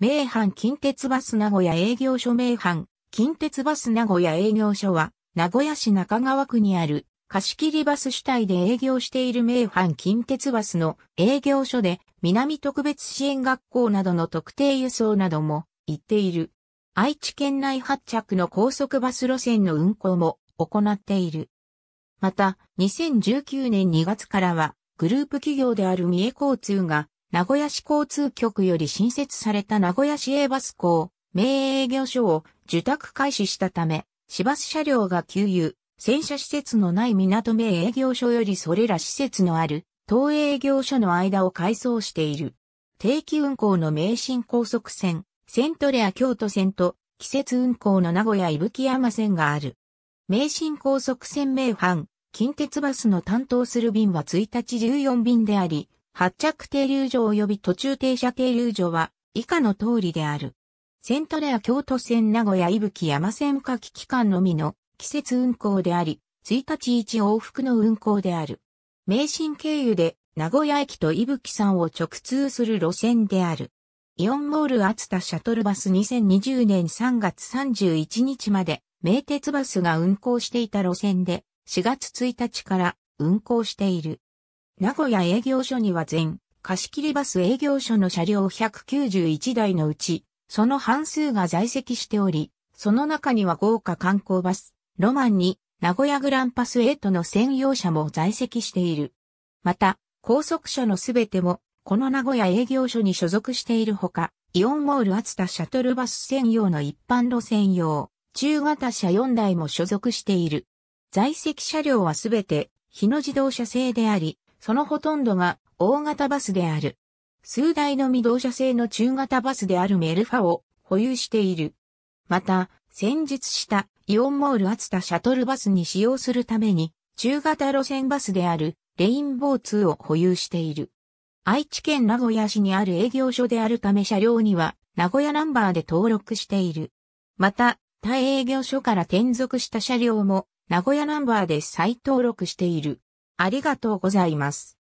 名阪近鉄バス名古屋営業所名阪近鉄バス名古屋営業所は、名古屋市中川区にある貸切バス主体で営業している名阪近鉄バスの営業所で、南特別支援学校などの特定輸送なども行っている。愛知県内発着の高速バス路線の運行も行っている。また、2019年2月からは、グループ企業である三重交通が、名古屋市交通局より新設された名古屋市営バス港、名営業所を受託開始したため、市バス車両が給油、洗車施設のない港名営業所よりそれら施設のある、東営業所の間を改装している。定期運行の名神高速線、セントレア京都線と、季節運行の名古屋伊吹山線がある。名神高速線名阪、近鉄バスの担当する便は1日14便であり、発着停留所及び途中停車停留所は以下の通りである。セントレア京都線名古屋伊吹山線夏季期間のみの季節運行であり、1日1往復の運行である。名神経由で名古屋駅と伊吹山を直通する路線である。イオンモール厚田シャトルバス2020年3月31日まで名鉄バスが運行していた路線で4月1日から運行している。名古屋営業所には全、貸切バス営業所の車両191台のうち、その半数が在籍しており、その中には豪華観光バス、ロマンに、名古屋グランパス8の専用車も在籍している。また、高速車のすべても、この名古屋営業所に所属しているほか、イオンモール厚田シャトルバス専用の一般路専用、中型車4台も所属している。在籍車両はすべて、日野自動車製であり、そのほとんどが大型バスである。数台の未動車製の中型バスであるメルファを保有している。また、先日したイオンモール厚田シャトルバスに使用するために、中型路線バスであるレインボー2を保有している。愛知県名古屋市にある営業所であるため車両には名古屋ナンバーで登録している。また、他営業所から転属した車両も名古屋ナンバーで再登録している。ありがとうございます。